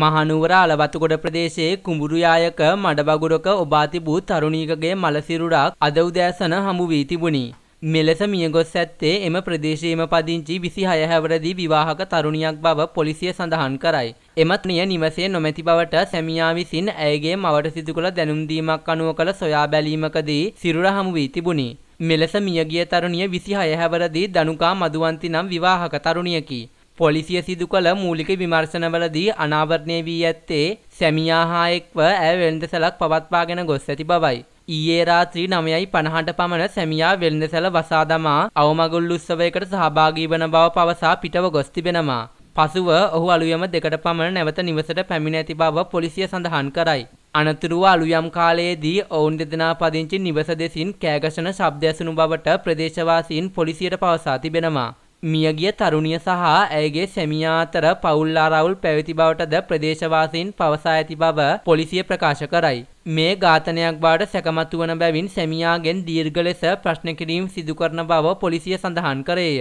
මහනුවර අලවතුගොඩ ප්‍රදේශයේ කුඹුරුයායක මඩබගුරක ඔබා තිබූ තරුණීකගේ මලසිරුරක් අද උදෑසන හමු වී තිබුණි. මෙලෙස මියගොස් ඇත්තේ එම ප්‍රදේශයේම පදිංචි 26 හැවරදී විවාහක තරුණියක් බව පොලිසිය සඳහන් කරයි. එමත් නිය නිවසේ නොමැති බවට සැමියා විසින් ඇයගේ මවට සිදු කළ දැනුම් දීමක් අනුව කළ සොයා බැලීමකදී සිරුර හමු වී තිබුණි. මෙලෙස මියගිය තරුණිය 26 හැවරදී දනුකා මදුවන්ති නම් විවාහක තරුණියකි. පොලිසිය සිදු කළ මූලික විමර්ශනවලදී අනාවරණය වී ඇත්තේ සැමියා හා එක්ව ඇය වෙළඳසැලක් පවත්වාගෙන ගොස් ඇති බවයි. ඊයේ රාත්‍රී 9:50ට පමණ සැමියා වෙළඳසැල වසා දමා අවමගුල් උත්සවයකට සහභාගී වන බව පවසා පිටව ගොස් තිබෙනවා. පසුව ඔහු අලුයම දෙකට පමණ නැවත නිවසට පැමිණ ඇති බව පොලිසිය සඳහන් කරයි. අනතුරුව අලුයම් කාලයේදී ඔවුන් දෙදෙනා පදිංචි නිවස දෙසින් කෑගසන ශබ්ද ඇසුණු බවට ප්‍රදේශවාසීන් පොලිසියට පවසා තිබෙනවා. මියගිය තරුණිය සහ ඇයගේ සැමියා අතර පවුල් ආරවුල් පැවති බවටද ප්‍රදේශවාසීන් පවසා ඇති බව පොලිසිය ප්‍රකාශ කරයි. මේ ඝාතනයක් බවට සැකමතු වන බැවින් සැමියාගෙන් දීර්ඝ ලෙස ප්‍රශ්න කිරීම සිදු කරන බව පොලිසිය සඳහන් කරේය.